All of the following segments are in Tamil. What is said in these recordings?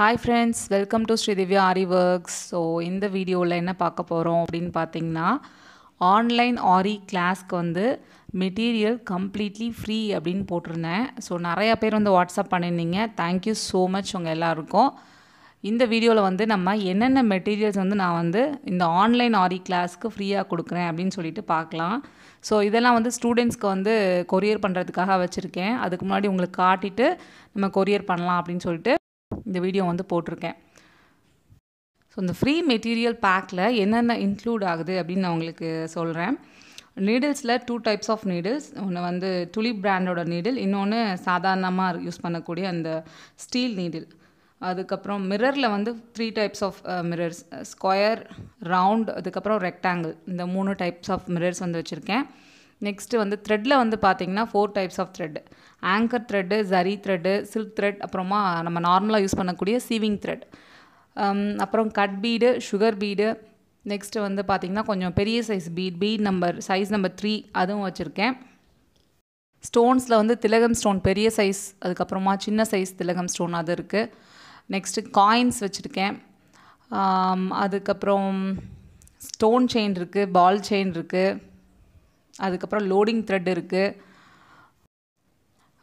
hi friends welcome to Shri Divya Aari works so இந்த வீடியோவில் என்ன பார்க்க போகிறோம் அப்படின்னு பார்த்தீங்கன்னா ஆன்லைன் ஆரி கிளாஸ்க்கு வந்து மெட்டீரியல் கம்ப்ளீட்லி ஃப்ரீ அப்படின்னு போட்டிருந்தேன் ஸோ நிறையா பேர் வந்து வாட்ஸ்அப் பண்ணியிருந்தீங்க தேங்க்யூ ஸோ மச் உங்கள் எல்லாருக்கும் இந்த வீடியோவில் வந்து நம்ம என்னென்ன மெட்டீரியல்ஸ் வந்து நான் வந்து இந்த ஆன்லைன் ஆரி கிளாஸ்க்கு ஃப்ரீயாக கொடுக்குறேன் அப்படின்னு சொல்லிட்டு பார்க்கலாம் ஸோ இதெல்லாம் வந்து ஸ்டூடெண்ட்ஸ்க்கு வந்து கொரியர் பண்ணுறதுக்காக வச்சுருக்கேன் அதுக்கு முன்னாடி உங்களுக்கு காட்டிட்டு நம்ம கொரியர் பண்ணலாம் அப்படின்னு சொல்லிட்டு இந்த வீடியோ வந்து போட்டிருக்கேன் ஸோ இந்த ஃப்ரீ மெட்டீரியல் பேக்கில் என்னென்ன இன்க்ளூட் ஆகுது அப்படின்னு நான் உங்களுக்கு சொல்கிறேன் நீடில்ஸில் டூ டைப்ஸ் ஆஃப் நீடில்ஸ் ஒன்று வந்து துளி பிராண்டோட நீடில் இன்னொன்று சாதாரணமாக யூஸ் பண்ணக்கூடிய அந்த ஸ்டீல் நீடில் அதுக்கப்புறம் மிரரில் வந்து three types of mirrors square round அதுக்கப்புறம் ரெக்டாங்கிள் இந்த மூணு டைப்ஸ் ஆஃப் மிரர்ஸ் வந்து வச்சுருக்கேன் நெக்ஸ்ட்டு வந்து த்ரெட்டில் வந்து பார்த்தீங்கன்னா four types of thread anchor thread zari thread silk thread அப்புறமா நம்ம நார்மலாக யூஸ் பண்ணக்கூடிய சீவிங் த்ரெட் um, அப்புறம் cut bead sugar bead next வந்து பார்த்திங்கன்னா கொஞ்சம் பெரிய size bead bead number size number three அதுவும் வச்சுருக்கேன் ஸ்டோன்ஸில் வந்து திலகம் ஸ்டோன் பெரிய சைஸ் அதுக்கப்புறமா சின்ன சைஸ் திலகம் ஸ்டோன் அது இருக்குது நெக்ஸ்ட்டு காயின்ஸ் வச்சுருக்கேன் um, அதுக்கப்புறம் ஸ்டோன் செயின் இருக்குது பால் செயின் இருக்குது அதுக்கப்புறம் லோடிங் த்ரெட் இருக்குது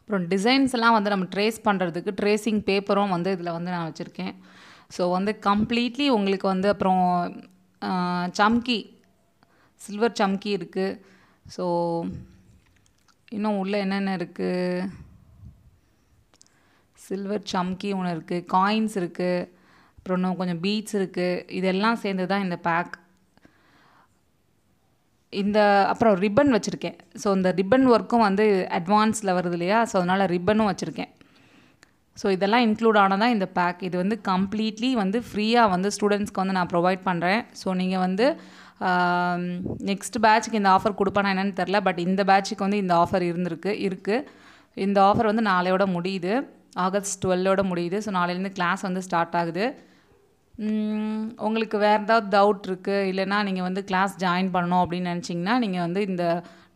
அப்புறம் டிசைன்ஸ் எல்லாம் வந்து நம்ம ட்ரேஸ் பண்ணுறதுக்கு ட்ரேசிங் பேப்பரும் வந்து இதில் வந்து நான் வச்சுருக்கேன் ஸோ வந்து கம்ப்ளீட்லி உங்களுக்கு வந்து அப்புறம் சம்கி சில்வர் சம்கி இருக்குது ஸோ இன்னும் உள்ளே என்னென்ன இருக்குது சில்வர் சம்கி ஒன்று இருக்குது காயின்ஸ் இருக்குது அப்புறம் இன்னும் கொஞ்சம் பீட்ஸ் இருக்குது இதெல்லாம் சேர்ந்து தான் இந்த பேக் இந்த அப்புறம் ரிப்பன் வச்சுருக்கேன் ஸோ இந்த ரிப்பன் ஒர்க்கும் வந்து அட்வான்ஸில் வருது இல்லையா ஸோ அதனால் ரிப்பனும் வச்சுருக்கேன் ஸோ இதெல்லாம் இன்க்ளூட் ஆனதான் இந்த பேக் இது வந்து கம்ப்ளீட்லி வந்து ஃப்ரீயாக வந்து ஸ்டூடெண்ட்ஸ்க்கு வந்து நான் ப்ரொவைட் பண்ணுறேன் ஸோ நீங்கள் வந்து நெக்ஸ்ட் பேட்சுக்கு இந்த ஆஃபர் கொடுப்பேனா என்னென்னு தெரில பட் இந்த பேட்சுக்கு வந்து இந்த ஆஃபர் இருந்திருக்கு இருக்குது இந்த ஆஃபர் வந்து நாளையோட முடியுது ஆகஸ்ட் டுவெல்லோட முடியுது ஸோ நாளையிலேருந்து கிளாஸ் வந்து ஸ்டார்ட் ஆகுது உங்களுக்கு வேறு ஏதாவது டவுட் இருக்குது இல்லைனா நீங்கள் வந்து கிளாஸ் ஜாயின் பண்ணணும் அப்படின்னு நினச்சிங்கன்னா நீங்கள் வந்து இந்த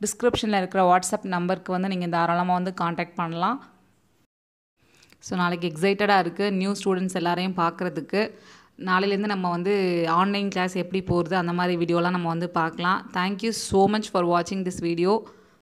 டிஸ்கிரிப்ஷனில் இருக்கிற வாட்ஸ்அப் நம்பருக்கு வந்து நீங்கள் தாராளமாக வந்து காண்டாக்ட் பண்ணலாம் ஸோ நாளைக்கு எக்ஸைட்டடாக இருக்குது நியூ ஸ்டூடெண்ட்ஸ் எல்லாரையும் பார்க்குறதுக்கு நாளையிலேருந்து நம்ம வந்து ஆன்லைன் கிளாஸ் எப்படி போகிறது அந்த மாதிரி வீடியோலாம் நம்ம வந்து பார்க்கலாம் தேங்க்யூ ஸோ மச் ஃபார் வாட்சிங் திஸ் வீடியோ